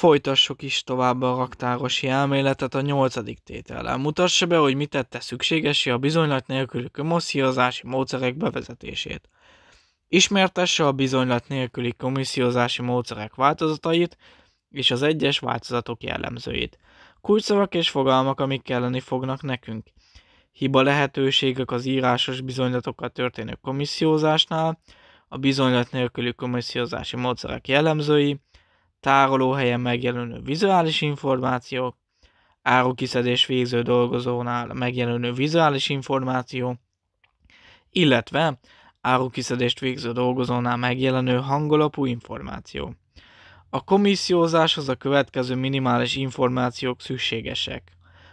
folytassuk is tovább a raktárosi elméletet a nyolcadik tétellel. Mutassa be, hogy mit tette szükségesi a bizonylat nélküli kömosziozási módszerek bevezetését. Ismertesse a bizonylat nélküli komissziozási módszerek változatait és az egyes változatok jellemzőit. Kulcsszavak és fogalmak, amik kelleni fognak nekünk. Hiba lehetőségek az írásos bizonylatokkal történő komisziózásnál, a bizonylat nélküli komisziózási módszerek jellemzői, tárolóhelyen megjelenő vizuális információk, árukiszedés végző dolgozónál megjelenő vizuális információ, illetve árukiszedést végző dolgozónál megjelenő hangolapú információ. A komissziózáshoz a következő minimális információk szükségesek.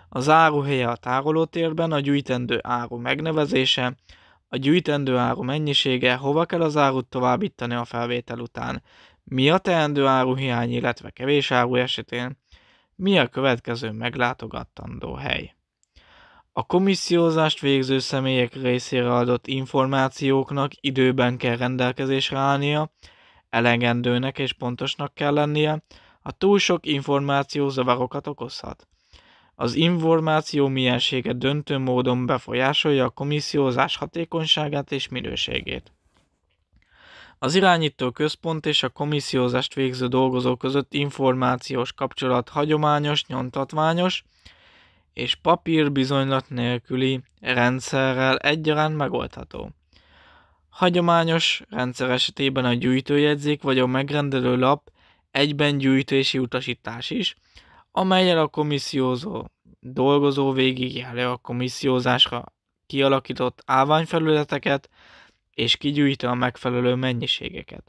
Az áruhelye a tárolótérben, a gyűjtendő áru megnevezése, a gyűjtendő áru mennyisége, hova kell az árut továbbítani a felvétel után, mi a teendő áruhiány, illetve kevés áru esetén? Mi a következő meglátogattandó hely? A komissziózást végző személyek részére adott információknak időben kell rendelkezésre állnia, elegendőnek és pontosnak kell lennie, a túl sok információ zavarokat okozhat. Az információ miensége döntő módon befolyásolja a komissziózás hatékonyságát és minőségét. Az irányító központ és a komissziózást végző dolgozók között információs kapcsolat hagyományos, nyomtatványos és papírbizonylat nélküli rendszerrel egyaránt megoldható. Hagyományos rendszer esetében a gyűjtőjegyzék vagy a megrendelő lap egyben gyűjtési utasítás is, amelyel a komissziózó dolgozó végigjárja a komissziózásra kialakított állványfelületeket, és kigyűjti a megfelelő mennyiségeket.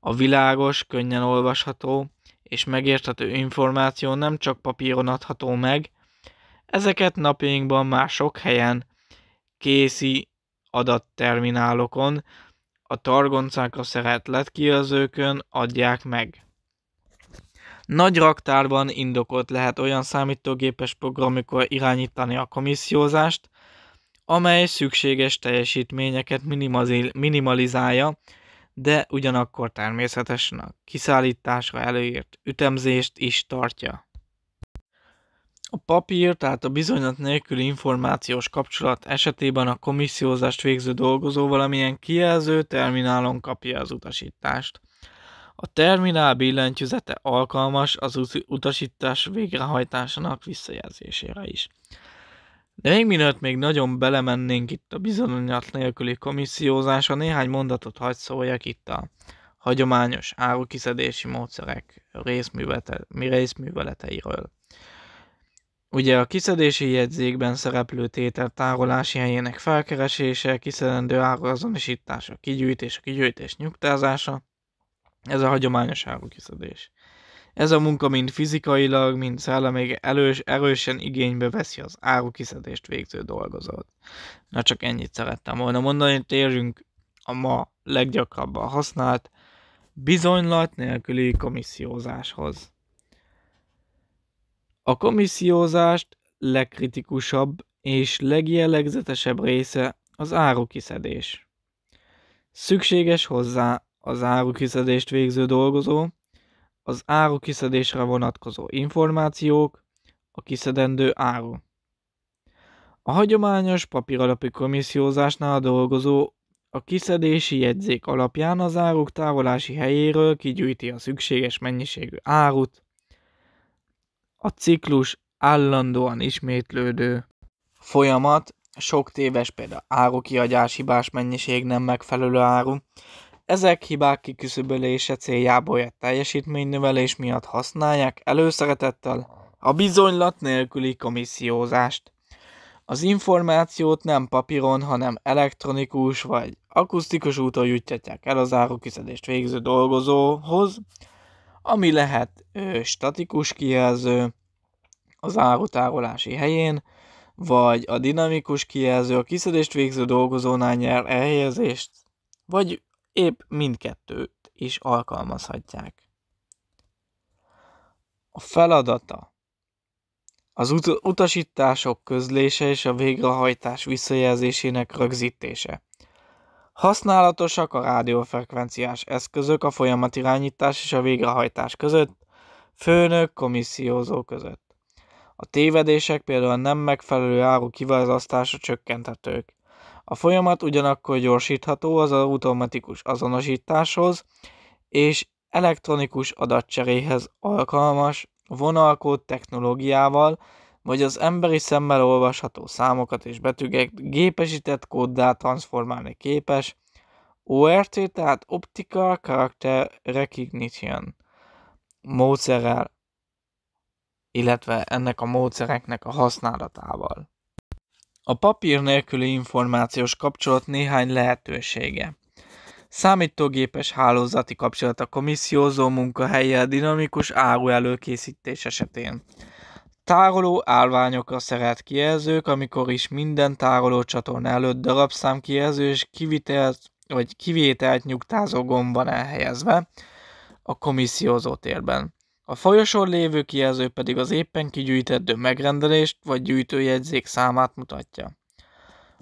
A világos, könnyen olvasható és megérthető információ nem csak papíron adható meg, ezeket napjainkban már sok helyen, készi adatterminálokon, a targoncákra szeret letkijelzőkön adják meg. Nagy raktárban indokolt lehet olyan számítógépes programokkal irányítani a komissziózást, amely szükséges teljesítményeket minimalizálja, de ugyanakkor természetesen a kiszállításra előírt ütemzést is tartja. A papír, tehát a bizonyat nélküli információs kapcsolat esetében a komissziózást végző dolgozó valamilyen kijelző terminálon kapja az utasítást. A terminál billentyűzete alkalmas az utasítás végrehajtásának visszajelzésére is. De még mielőtt még nagyon belemennénk itt a bizonyat nélküli komissziózásra, néhány mondatot hagy szóljak itt a hagyományos árukiszedési módszerek mi részműveleteiről. Ugye a kiszedési jegyzékben szereplő tétel tárolási helyének felkeresése, kiszedendő áru azonosítása, kigyűjtés, kigyűjtés nyugtázása, ez a hagyományos árukiszedés. Ez a munka mind fizikailag, mind szellemig elős, erősen igénybe veszi az árukiszedést végző dolgozót. Na csak ennyit szerettem volna mondani, térjünk a ma leggyakrabban használt bizonylat nélküli komissziózáshoz. A komissziózást legkritikusabb és legjellegzetesebb része az árukiszedés. Szükséges hozzá az árukiszedést végző dolgozó, az áru kiszedésre vonatkozó információk, a kiszedendő áru. A hagyományos papíralapú komissziózásnál dolgozó a kiszedési jegyzék alapján az áruk távolási helyéről kigyűjti a szükséges mennyiségű árut. A ciklus állandóan ismétlődő folyamat, sok téves például árukiadás, hibás mennyiség, nem megfelelő áru, ezek hibák kiküszöbölése céljából egy teljesítménynövelés miatt használják előszeretettel a bizonylat nélküli komissziózást. Az információt nem papíron, hanem elektronikus vagy akusztikus úton juttatják el az áruküszedést végző dolgozóhoz, ami lehet ö, statikus kijelző az árutárolási helyén, vagy a dinamikus kijelző a kiszedést végző dolgozónál nyer elhelyezést, vagy épp mindkettőt is alkalmazhatják. A feladata az ut- utasítások közlése és a végrehajtás visszajelzésének rögzítése. Használatosak a rádiófrekvenciás eszközök a folyamatirányítás és a végrehajtás között, főnök komissziózó között. A tévedések például nem megfelelő áru kiválasztása csökkenthetők. A folyamat ugyanakkor gyorsítható az automatikus azonosításhoz és elektronikus adatcseréhez alkalmas vonalkód technológiával, vagy az emberi szemmel olvasható számokat és betűket gépesített kóddá transformálni képes, ORT, tehát Optical Character Recognition módszerrel, illetve ennek a módszereknek a használatával. A papír nélküli információs kapcsolat néhány lehetősége. Számítógépes hálózati kapcsolat a komisziózó munkahelyjel dinamikus áru előkészítés esetén. Tároló állványokra szeret kijelzők, amikor is minden tároló csatorna előtt darabszám kijelző és kivitelt, vagy kivételt nyugtázó gomb van elhelyezve a komissziózó térben. A folyosor lévő kijelző pedig az éppen kigyűjtett megrendelést vagy gyűjtőjegyzék számát mutatja.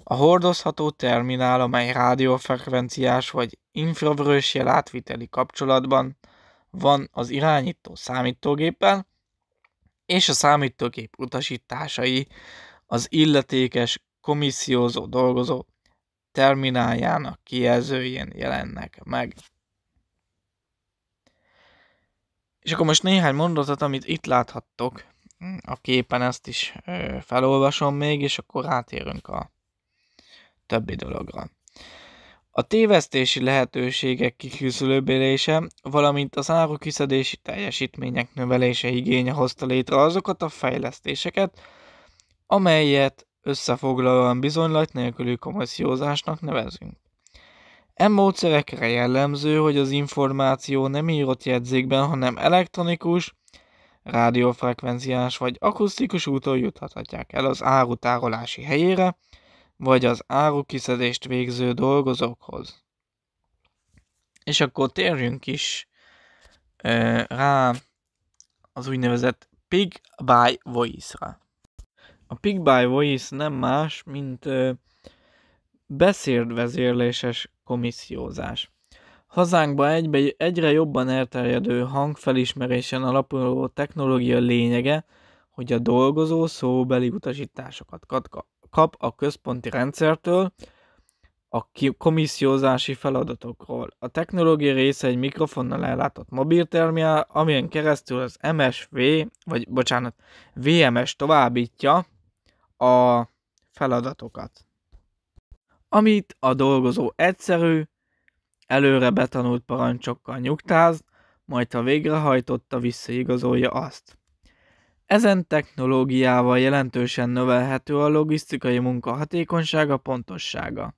A hordozható terminál, amely rádiófrekvenciás vagy infravörös jel átviteli kapcsolatban van az irányító számítógéppel, és a számítógép utasításai az illetékes komissziózó dolgozó termináljának kijelzőjén jelennek meg. És akkor most néhány mondatot, amit itt láthattok hm, a képen, ezt is felolvasom még, és akkor rátérünk a többi dologra. A tévesztési lehetőségek kiküszülőbélése, valamint az árukiszedési teljesítmények növelése igénye hozta létre azokat a fejlesztéseket, amelyet összefoglalóan bizonylat nélkülű komoszciózásnak nevezünk. E módszerekre jellemző, hogy az információ nem írott jegyzékben, hanem elektronikus, rádiófrekvenciás vagy akusztikus úton juthatják el az áru tárolási helyére, vagy az áru kiszedést végző dolgozókhoz. És akkor térjünk is ö, rá az úgynevezett Pig by Voice-ra. A Pig by Voice nem más, mint ö, beszédvezérléses komissziózás. Hazánkba egybe egyre jobban elterjedő hangfelismerésen alapuló technológia lényege, hogy a dolgozó szóbeli utasításokat kap a központi rendszertől, a komissziózási feladatokról. A technológia része egy mikrofonnal ellátott mobilterminál, amilyen keresztül az MSV, vagy bocsánat, VMS továbbítja a feladatokat amit a dolgozó egyszerű, előre betanult parancsokkal nyugtáz, majd ha végrehajtotta, visszaigazolja azt. Ezen technológiával jelentősen növelhető a logisztikai munka hatékonysága, pontossága.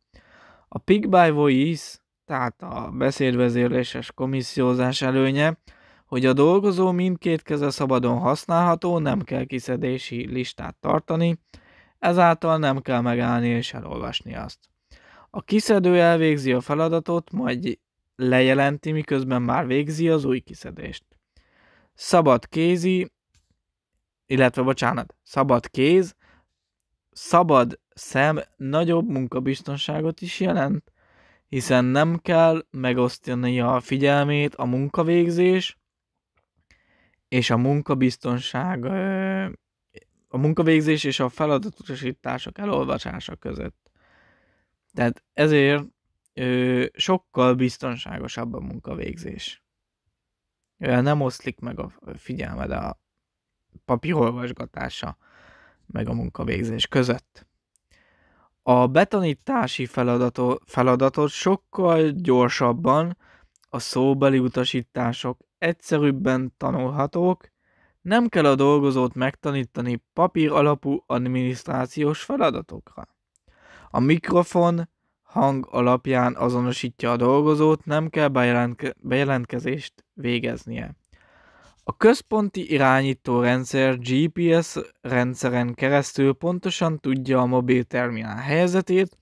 A Pick by Voice, tehát a beszédvezérléses komissziózás előnye, hogy a dolgozó mindkét keze szabadon használható, nem kell kiszedési listát tartani, ezáltal nem kell megállni és elolvasni azt. A kiszedő elvégzi a feladatot, majd lejelenti, miközben már végzi az új kiszedést. Szabad kézi, illetve bocsánat, szabad kéz, szabad szem nagyobb munkabiztonságot is jelent, hiszen nem kell megosztani a figyelmét a munkavégzés és a munkabiztonság, a munkavégzés és a feladatusítások elolvasása között. Tehát ezért ö, sokkal biztonságosabb a munkavégzés. Nem oszlik meg a figyelmed a papírolvasgatása meg a munkavégzés között. A betanítási feladato, feladatot sokkal gyorsabban, a szóbeli utasítások egyszerűbben tanulhatók, nem kell a dolgozót megtanítani papír alapú adminisztrációs feladatokra. A mikrofon hang alapján azonosítja a dolgozót, nem kell bejelentke- bejelentkezést végeznie. A központi irányító rendszer GPS rendszeren keresztül pontosan tudja a mobil terminál helyzetét,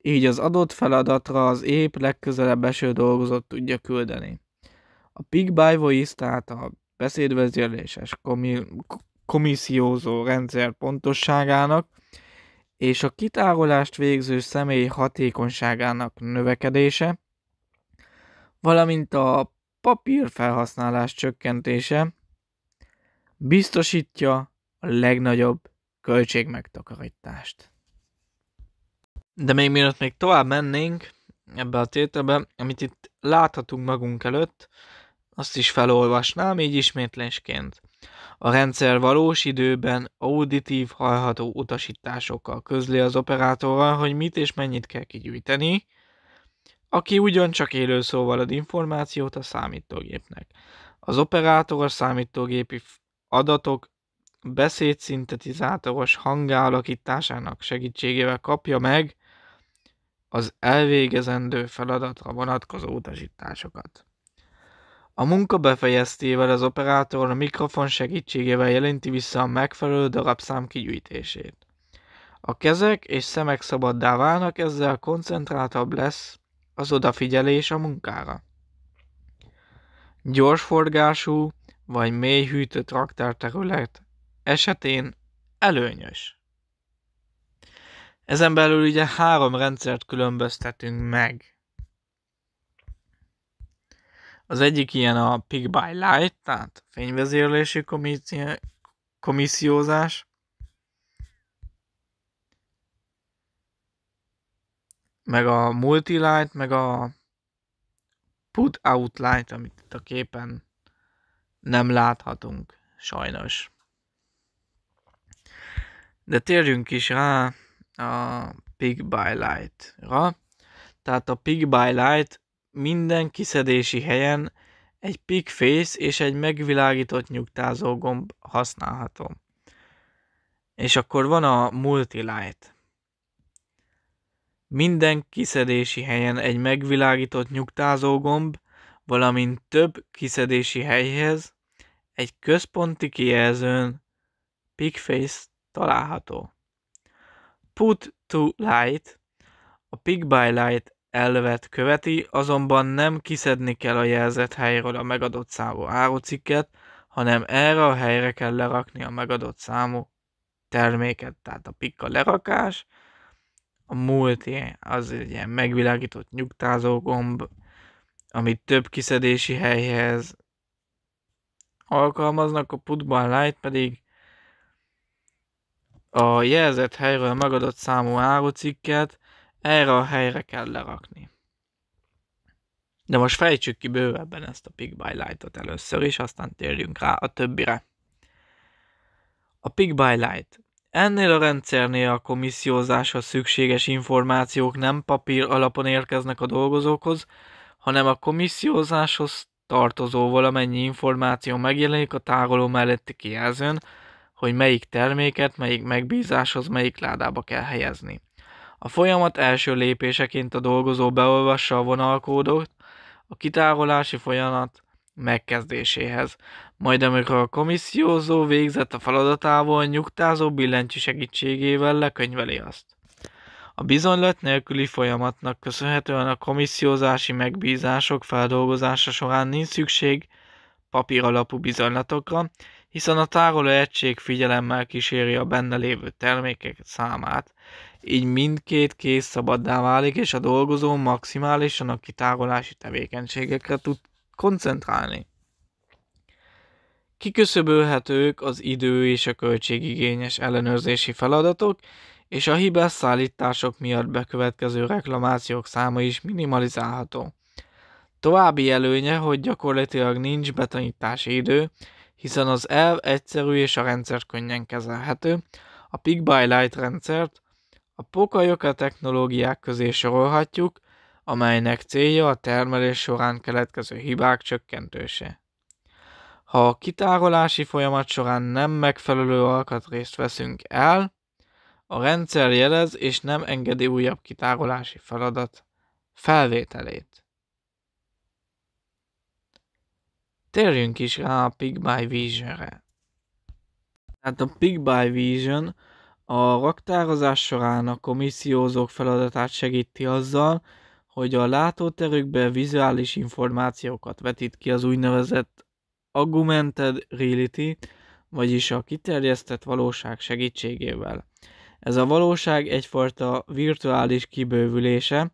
így az adott feladatra az épp legközelebb eső dolgozót tudja küldeni. A Pick by Voice, tehát a beszédvezérléses komi- komissziózó rendszer pontosságának és a kitárolást végző személy hatékonyságának növekedése, valamint a papír felhasználás csökkentése biztosítja a legnagyobb költségmegtakarítást. De még mielőtt még tovább mennénk ebbe a tételbe, amit itt láthatunk magunk előtt, azt is felolvasnám így ismétlésként. A rendszer valós időben auditív hallható utasításokkal közli az operátorral, hogy mit és mennyit kell kigyűjteni, aki ugyancsak szóval ad információt a számítógépnek. Az operátor a számítógépi adatok beszédszintetizátoros hangállakításának segítségével kapja meg az elvégezendő feladatra vonatkozó utasításokat. A munka befejeztével az operátor a mikrofon segítségével jelenti vissza a megfelelő darabszám kigyűjtését. A kezek és szemek szabaddá válnak, ezzel koncentráltabb lesz az odafigyelés a munkára. Gyorsforgású vagy mély hűtött raktárterület esetén előnyös. Ezen belül ugye három rendszert különböztetünk meg – az egyik ilyen a Pig by Light, tehát fényvezérlési komíci- komissziózás. Meg a Multilight, meg a Put Out Light, amit itt a képen nem láthatunk, sajnos. De térjünk is rá a Pig by Light-ra. Tehát a Pig by Light minden kiszedési helyen egy pick face és egy megvilágított nyugtázó gomb használható. És akkor van a multi light. Minden kiszedési helyen egy megvilágított nyugtázó gomb, valamint több kiszedési helyhez egy központi kijelzőn pick face található. Put to light a pick by light elvet követi, azonban nem kiszedni kell a jelzett helyről a megadott számú árucikket, hanem erre a helyre kell lerakni a megadott számú terméket, tehát a pikka lerakás, a multi az egy ilyen megvilágított nyugtázó gomb, amit több kiszedési helyhez alkalmaznak, a putban light pedig a jelzett helyről megadott számú árucikket erre a helyre kell lerakni. De most fejtsük ki bővebben ezt a Pig by Light-ot először, és aztán térjünk rá a többire. A Pig by Light. Ennél a rendszernél a komissziózáshoz szükséges információk nem papír alapon érkeznek a dolgozókhoz, hanem a komissziózáshoz tartozó valamennyi információ megjelenik a tároló melletti kijelzőn, hogy melyik terméket, melyik megbízáshoz, melyik ládába kell helyezni. A folyamat első lépéseként a dolgozó beolvassa a vonalkódot a kitárolási folyamat megkezdéséhez. Majd amikor a komissziózó végzett a feladatával, nyugtázó billentyű segítségével lekönyveli azt. A bizonylat nélküli folyamatnak köszönhetően a komissziózási megbízások feldolgozása során nincs szükség papíralapú bizonylatokra, hiszen a tároló egység figyelemmel kíséri a benne lévő termékek számát, így mindkét kész szabaddá válik, és a dolgozó maximálisan a kitárolási tevékenységekre tud koncentrálni. Kiköszöbölhetők az idő és a költségigényes ellenőrzési feladatok, és a hibás szállítások miatt bekövetkező reklamációk száma is minimalizálható. További előnye, hogy gyakorlatilag nincs betanítási idő, hiszen az elv egyszerű és a rendszer könnyen kezelhető, a Pick by Light rendszert a pokajoka technológiák közé sorolhatjuk, amelynek célja a termelés során keletkező hibák csökkentése. Ha a kitárolási folyamat során nem megfelelő alkatrészt veszünk el, a rendszer jelez és nem engedi újabb kitárolási feladat felvételét. térjünk is rá a Pig by Vision-re. Tehát a Pig by Vision a raktározás során a komissziózók feladatát segíti azzal, hogy a látóterükbe vizuális információkat vetít ki az úgynevezett augmented reality, vagyis a kiterjesztett valóság segítségével. Ez a valóság egyfajta virtuális kibővülése,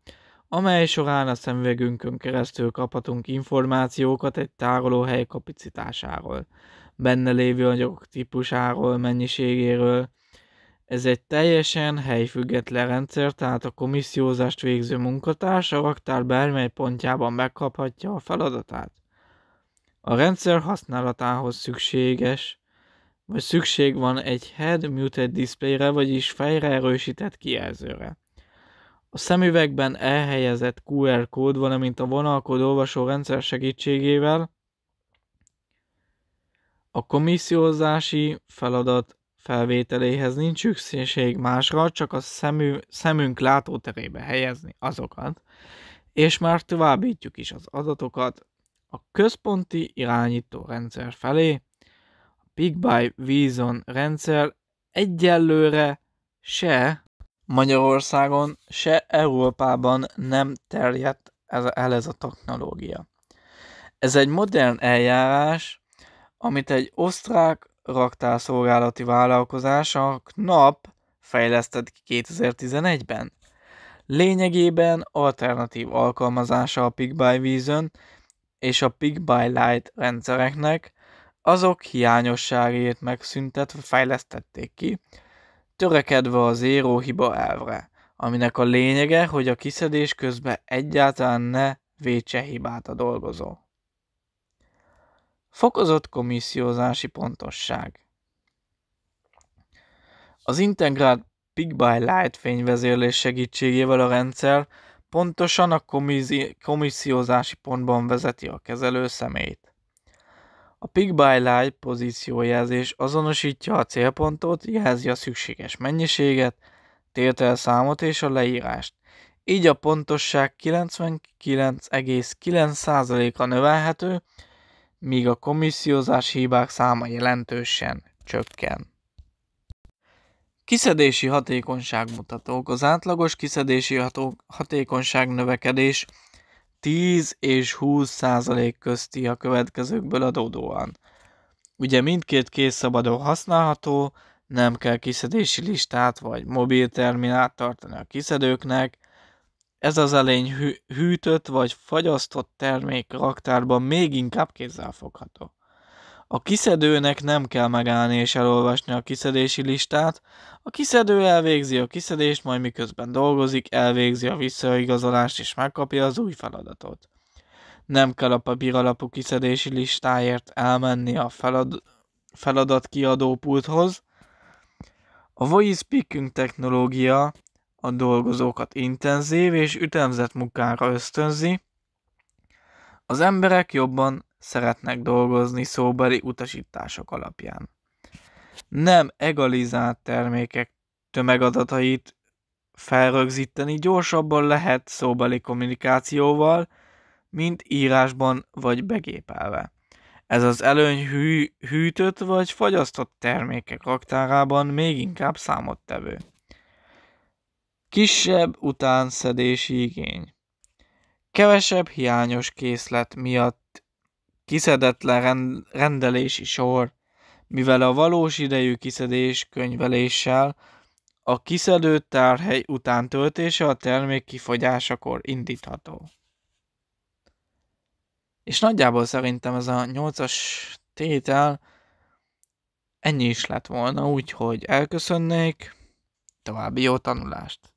amely során a szemüvegünkön keresztül kaphatunk információkat egy tárolóhely kapacitásáról, benne lévő anyagok típusáról, mennyiségéről. Ez egy teljesen helyfüggetlen rendszer, tehát a komissziózást végző munkatárs a raktár bármely pontjában megkaphatja a feladatát. A rendszer használatához szükséges, vagy szükség van egy head muted display-re, vagyis fejre erősített kijelzőre. A szemüvegben elhelyezett QR kód, valamint a vonalkód olvasó rendszer segítségével a komissziózási feladat felvételéhez nincs szükség másra, csak a szemű, szemünk látóterébe helyezni azokat, és már továbbítjuk is az adatokat a központi irányító rendszer felé. A Big Buy Vision rendszer egyelőre se Magyarországon se Európában nem terjedt ez, el ez a technológia. Ez egy modern eljárás, amit egy osztrák raktárszolgálati vállalkozás a KNAP fejlesztett ki 2011-ben. Lényegében alternatív alkalmazása a Pick by Vision és a Pick by Light rendszereknek, azok hiányosságét megszüntetve fejlesztették ki, törekedve az éróhiba elvre, aminek a lényege, hogy a kiszedés közben egyáltalán ne vétse hibát a dolgozó. Fokozott komissziózási pontosság Az integrált Big by Light fényvezérlés segítségével a rendszer pontosan a komissziózási pontban vezeti a kezelő szemét. A pick by light pozíciójelzés azonosítja a célpontot, jelzi a szükséges mennyiséget, számot és a leírást. Így a pontosság 99,9%-a növelhető, míg a komissziózás hibák száma jelentősen csökken. Kiszedési hatékonyság mutatók. Az átlagos kiszedési ható- hatékonyság növekedés 10 és 20 százalék közti a következőkből adódóan. Ugye mindkét kész szabadon használható, nem kell kiszedési listát vagy mobil terminát tartani a kiszedőknek, ez az elény hű, hűtött vagy fagyasztott termék raktárban még inkább fogható. A kiszedőnek nem kell megállni és elolvasni a kiszedési listát, a kiszedő elvégzi a kiszedést, majd miközben dolgozik, elvégzi a visszaigazolást és megkapja az új feladatot. Nem kell a papíralapú kiszedési listáért elmenni a felad- kiadó pulthoz. A voice picking technológia a dolgozókat intenzív és ütemzett munkára ösztönzi, az emberek jobban szeretnek dolgozni szóbeli utasítások alapján. Nem egalizált termékek tömegadatait felrögzíteni gyorsabban lehet szóbeli kommunikációval, mint írásban vagy begépelve. Ez az előny hű, hűtött vagy fagyasztott termékek raktárában még inkább számottevő. Kisebb utánszedési igény. Kevesebb hiányos készlet miatt kiszedetlen rendelési sor, mivel a valós idejű kiszedés könyveléssel a kiszedő tárhely után töltése a termék kifogyásakor indítható. És nagyjából szerintem ez a 8-as tétel ennyi is lett volna, úgyhogy elköszönnék, további jó tanulást!